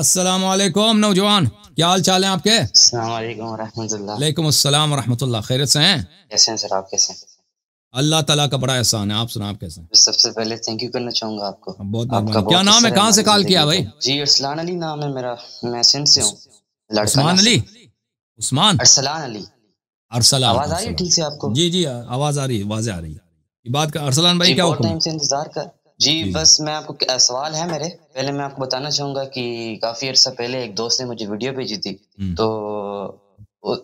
अस्सलाम वालेकुम नौजवान क्या हाल चाल है आपके वालेकुम अस्सलाम रहमतुल्लाह खैरत से हैं कैसे हैं सर आप कैसे हैं अल्लाह ताला का बड़ा एहसान है आप सुना आप कैसे सबसे पहले थैंक यू करना चाहूंगा आपको बहुत आपका बहुत क्या नाम है कहाँ से कॉल किया भाई जी अरसलान अली नाम है मेरा मैं सिंध से हूँ उस्मान अली उस्मान अरसलान अली अरसलान आवाज आ रही है ठीक से आपको जी जी आवाज आ रही है आवाज आ रही है बात का अरसलान भाई क्या टाइम से इंतजार कर जी बस मैं आपको सवाल है मेरे पहले मैं आपको बताना चाहूंगा कि काफी अर्सा पहले एक दोस्त ने मुझे वीडियो भेजी थी हम्म। तो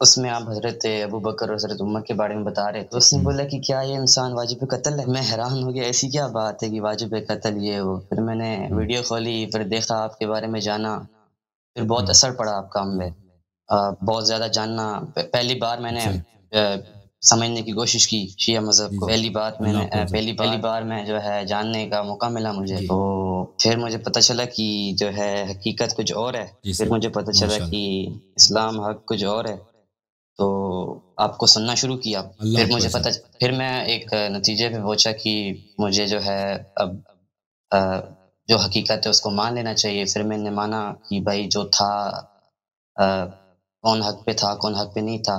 उसमें आप हजरत अबू बकर और हजरत उमर के बारे में बता रहे तो उसने हम्म। बोला कि क्या ये इंसान वाजिब कत्ल है मैं हैरान हो गया ऐसी क्या बात है कि वाजिब कत्ल ये वो फिर मैंने हम्म। वीडियो खोली फिर देखा आपके बारे में जाना फिर बहुत असर पड़ा आपका हमें बहुत ज़्यादा जानना पहली बार मैंने समझने की कोशिश की शिया मज़हब को पहली बार मैंने पहली पहली बार मैं जो है जानने का मौका मिला मुझे तो फिर मुझे पता चला कि जो है हकीकत कुछ और है फिर मुझे पता चला कि इस्लाम हक कुछ और है तो आपको सुनना शुरू किया फिर मुझे पता फिर मैं एक नतीजे पे पहुंचा कि मुझे जो है अब जो हकीकत है उसको मान लेना चाहिए फिर मैंने माना कि भाई जो था कौन हक पे था कौन हक पे नहीं था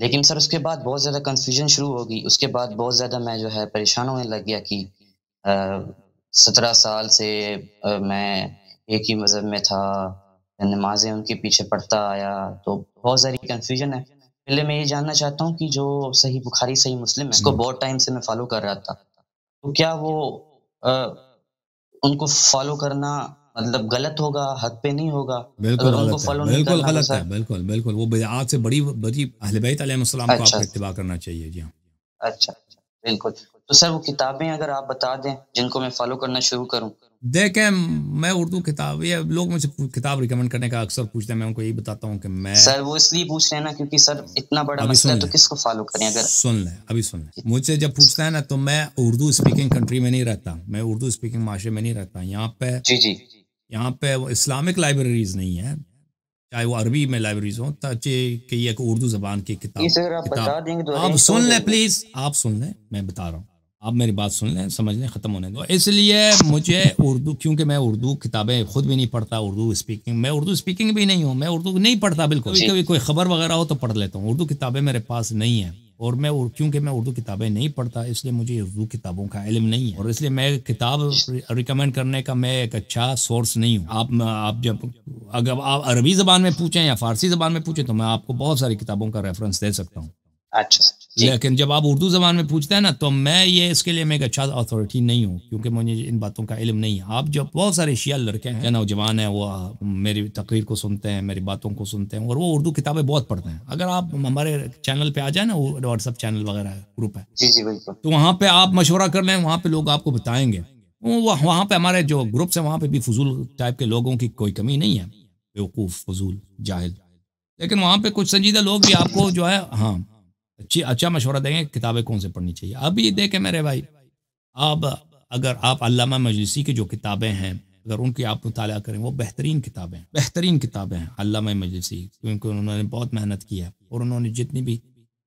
लेकिन सर उसके बाद बहुत ज़्यादा कन्फ्यूजन शुरू हो गई उसके बाद बहुत ज़्यादा मैं जो है परेशान होने लग गया कि सत्रह साल से आ, मैं एक ही मज़हब में था नमाजें उनके पीछे पढ़ता आया तो बहुत सारी कन्फ्यूजन है पहले मैं ये जानना चाहता हूँ कि जो सही बुखारी सही मुस्लिम है उसको हम्म। बहुत टाइम से मैं फॉलो कर रहा था तो क्या वो आ, उनको फॉलो करना मतलब गलत होगा हक पे नहीं होगा बिल्कुल गलत है बिल्कुल गलत है बिल्कुल बिल्कुल वो बिदात से बड़ी बड़ी अहलबैत को अच्छा। आपको इत्तबा करना चाहिए जी हाँ। अच्छा, अच्छा बिल्कुल तो सर वो किताबें अगर आप बता दें जिनको मैं फॉलो करना शुरू करूं देखें मैं उर्दू किताब ये लोग मुझे किताब रिकमेंड करने का अक्सर पूछते हैं मैं उनको यही बताता हूँ कि मैं सर वो इसलिए पूछ रहे हैं ना क्योंकि सर इतना बड़ा मसला है तो किसको फॉलो करें अगर सुन लें अभी सुन लें मुझसे जब पूछता है ना तो मैं उर्दू स्पीकिंग कंट्री में नहीं रहता मैं उर्दू स्पीकिंग माशरे में नहीं रहता यहाँ पे जी जी यहाँ पे इस्लामिक लाइब्रेरीज नहीं है चाहे वो अरबी में लाइब्रेरीज हों ताकि कई एक उर्दू जबान की किताब किताब तो आप सुन लें प्लीज़ आप सुन लें मैं बता रहा हूँ आप मेरी बात सुन लें समझ लें ख़त्म होने दो तो इसलिए मुझे उर्दू क्योंकि मैं उर्दू किताबें खुद भी नहीं पढ़ता उर्दू स्पीकिंग मैं उर्दू स्पीकिंग भी नहीं हूँ मैं उर्दू नहीं पढ़ता बिल्कुल कभी कोई खबर वगैरह हो तो पढ़ लेता हूँ उर्दू किताबें मेरे पास नहीं है और मैं क्योंकि मैं उर्दू किताबें नहीं पढ़ता इसलिए मुझे उर्दू किताबों का इलम नहीं है और इसलिए मैं किताब रिकमेंड करने का मैं एक अच्छा सोर्स नहीं हूँ आप आप जब अगर आप अरबी ज़बान में पूछें या फारसी ज़बान में पूछें तो मैं आपको बहुत सारी किताबों का रेफरेंस दे सकता हूँ अच्छा लेकिन जब आप उर्दू जबान में पूछते हैं ना तो मैं ये इसके लिए मैं एक अच्छा अथॉरिटी नहीं हूँ क्योंकि मुझे इन बातों का इलम नहीं है आप जब बहुत सारे शिया लड़के हैं नौजवान है वो मेरी तकरीर को सुनते हैं मेरी बातों को सुनते हैं और वो उर्दू किताबें बहुत पढ़ते हैं अगर आप हमारे चैनल पे आ जाए ना वो व्हाट्सअप चैनल वगैरह ग्रुप है जी जी बिल्कुल तो वहाँ पे आप मशवरा कर लें वहाँ पे लोग आपको बताएंगे वहाँ पे हमारे जो ग्रुप्स हैं वहाँ पे भी फजूल टाइप के लोगों की कोई कमी नहीं है बेवकूफ़ फजूल जाहिल लेकिन वहाँ पे कुछ संजीदा लोग भी आपको जो है हाँ अच्छी अच्छा मशवरा देंगे किताबें कौन से पढ़नी चाहिए अब ये देखें मेरे भाई अब अगर आप अलामा मजलिसी की जो किताबें हैं अगर उनकी आप मुताल करें वो बेहतरीन किताबें हैं बेहतरीन किताबें हैं अलामा मजलिसी क्योंकि उन्होंने बहुत मेहनत की है और उन्होंने जितनी भी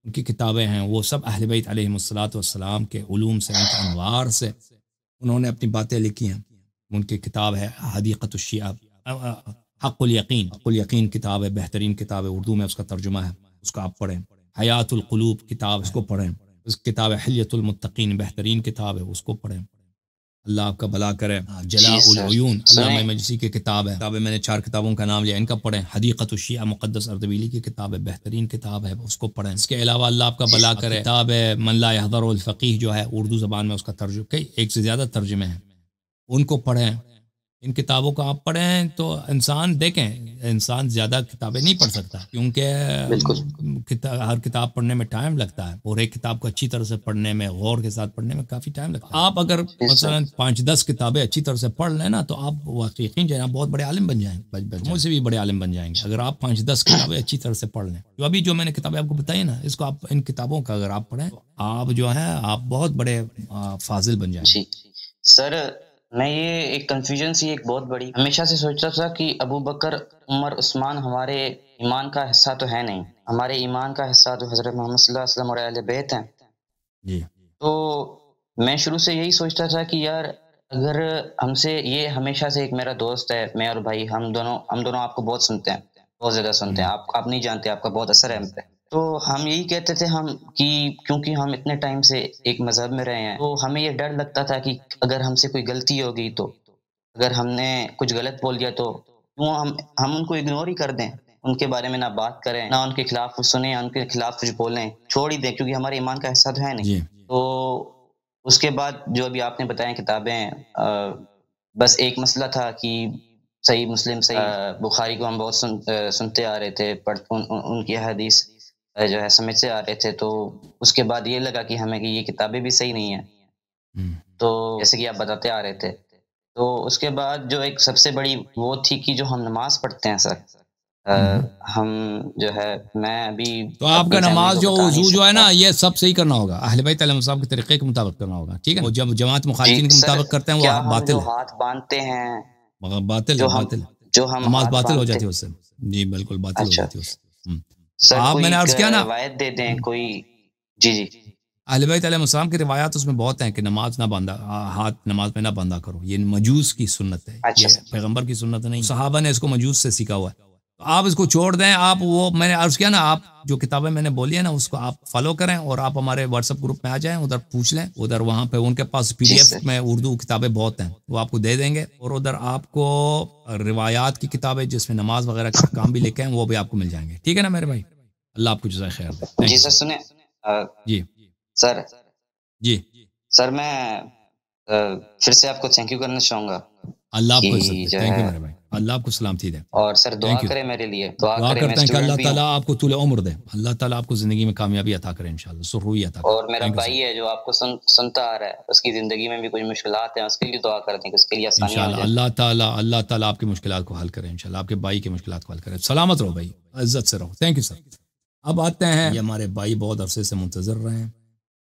उनकी किताबें हैं वो सब अहलबैत अलैहिस्सलाम के ूम से उनके अनवार से उन्होंने अपनी बातें लिखी हैं उनकी किताब है हदीक़त हक़ुल यकीन हक़ुल यकीन किताब है बेहतरीन किताब है उर्दू में उसका तर्जुमा है उसका आप पढ़ें हयातुलकलूब किताब उसको पढ़ें उस किताब हलियतुलमतकीन बेहतरीन किताब है उसको पढ़ें अल्लाह आपका भला करे हाँ, जलाउलून मजसी की किताब है किताब मैंने चार किताबों का नाम लिया इनका पढ़ें हदीक़तुशिया मुक़दस अरदबीली की किताब है बेहतरीन किताब है उसको पढ़ें इसके अलावा अल्लाह आपका भला करे किताब है मल्ला हदरफ़ी जो है उर्दू ज़बान में उसका तर्जुम कई एक से ज़्यादा तर्जमे हैं उनको पढ़ें इन किताबों को आप पढ़ें तो इंसान देखें इंसान ज़्यादा किताबें नहीं पढ़ सकता क्योंकि किता, हर किताब पढ़ने में टाइम लगता है और एक किताब को अच्छी तरह से पढ़ने में गौर के साथ पढ़ने में काफ़ी टाइम लगता है आप अगर मसल पाँच दस किताबें अच्छी तरह से पढ़ लें ना तो आप यकीन जाए बहुत बड़े आलम बन जाएंगे मुझसे भी बड़े आलम बन जाएंगे अगर आप पाँच दस किताबें अच्छी तरह से पढ़ लें जो तो अभी जो मैंने किताबें आपको बताई ना इसको आप इन किताबों का अगर आप पढ़ें आप जो है आप बहुत बड़े फाजिल बन जाएंगे सर मैं ये एक कन्फ्यूजन सी एक बहुत बड़ी हमेशा से सोचता था कि अबू बकर उमर उस्मान हमारे ईमान का हिस्सा तो है नहीं हमारे ईमान का हिस्सा तो हज़रत मोहम्मद और हैं तो मैं शुरू से यही सोचता था कि यार अगर हमसे ये हमेशा से एक मेरा दोस्त है मैं और भाई हम दोनों हम दोनों आपको बहुत सुनते हैं बहुत ज़्यादा सुनते हैं हम्म। आप आप नहीं जानते आपका बहुत असर है हम पे तो हम यही कहते थे हम कि क्योंकि हम इतने टाइम से एक मज़हब में रहे हैं तो हमें ये डर लगता था कि अगर हमसे कोई गलती होगी तो अगर हमने कुछ गलत बोल दिया तो क्यों हम हम उनको इग्नोर ही कर दें उनके बारे में ना बात करें ना उनके खिलाफ कुछ सुने उनके खिलाफ कुछ बोलें छोड़ ही दें क्योंकि हमारे ईमान का हिस्सा तो है नहीं तो उसके बाद जो अभी आपने बताया किताबें बस एक मसला था कि सही मुस्लिम सही हाँ। बुखारी को हम बहुत सुन, सुनते आ रहे थे पढ़ उन, उनकी हदीस जो है समझ से आ रहे थे तो उसके बाद ये लगा कि हमें कि ये किताबें भी सही नहीं है हम्म। तो जैसे कि आप बताते आ रहे थे तो उसके बाद जो एक सबसे बड़ी वो थी कि जो हम नमाज पढ़ते हैं सर हम्म। हम जो है मैं अभी तो आपका नमाज जो वजू जो है ना ये सब सही करना होगा अहल बैत साहब के तरीके के मुताबिक करना होगा ठीक है वो जब जमात मुखालिफिन के मुताबिक करते हैं वो बातिल हाथ बांधते हैं बातिल जो हम जो हम नमाज बातिल हो जाती है उससे जी बिल्कुल बातिल हो अच्छा। जाती है उससे हम्म। आप मैंने अर्ज किया ना रवायत देते हैं कोई जी जी अहल की रवायात उसमें बहुत है कि नमाज ना बांधा हाथ नमाज में ना बांधा करो ये मजूस की सुन्नत है अच्छा। की सुन्नत नहीं सहाबा ने इसको मजूस से सीखा हुआ है तो आप इसको छोड़ दें आप वो मैंने अर्ज किया ना आप जो किताबें मैंने बोली है ना उसको आप फॉलो करें और आप हमारे व्हाट्सएप ग्रुप में आ जाएं उधर पूछ लें उधर वहाँ पे उनके पास पीडीएफ में उर्दू किताबें बहुत हैं वो आपको दे देंगे और उधर आपको रिवायात की किताबें जिसमें नमाज वगैरह का काम भी लिखे हैं वो भी आपको मिल जाएंगे ठीक है ना मेरे भाई अल्लाह आपको जजाय खैर जी सर सुने जी सर जी सर मैं फिर से आपको थैंक यू करना चाहूंगा अल्लाह आपको आपको सलामती दे और आपको आपको जिंदगी में कामयाबी अता करे और मेरा भाई है जो आपको सुन, सुनता आ रहा है उसकी जिंदगी में भी कुछ मुश्किल है उसके लिए दुआ अल्लाह ताला अल्लाह ताला आपकी मुश्किल को हल करे इंशाल्लाह आपके भाई की मुश्किल को हल करे सलामत रहो भाई इज्जत से रहो थैंक यू सर अब आते हैं ये हमारे भाई बहुत अरसे से मुंतजर रहे हैं